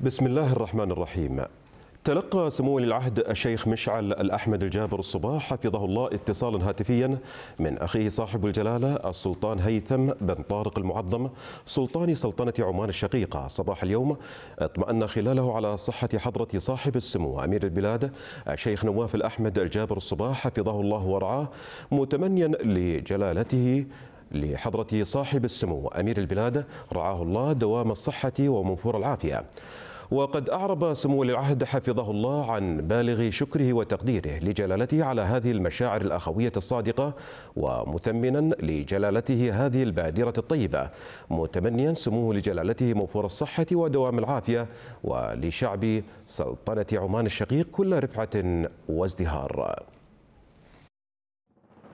بسم الله الرحمن الرحيم تلقى سمو ولي العهد الشيخ مشعل الأحمد الجابر الصباح حفظه الله اتصالا هاتفيا من أخيه صاحب الجلالة السلطان هيثم بن طارق المعظم سلطان سلطنة عمان الشقيقة صباح اليوم اطمأن خلاله على صحة حضرة صاحب السمو أمير البلاد الشيخ نواف الأحمد الجابر الصباح حفظه الله ورعاه متمنيا لجلالته لحضرة صاحب السمو أمير البلاد رعاه الله دوام الصحة ومنفور العافية وقد أعرب سمو العهد حفظه الله عن بالغ شكره وتقديره لجلالته على هذه المشاعر الأخوية الصادقة ومثمنا لجلالته هذه البادرة الطيبة متمنيا سموه لجلالته موفور الصحة ودوام العافية ولشعب سلطنة عمان الشقيق كل رفعة وازدهار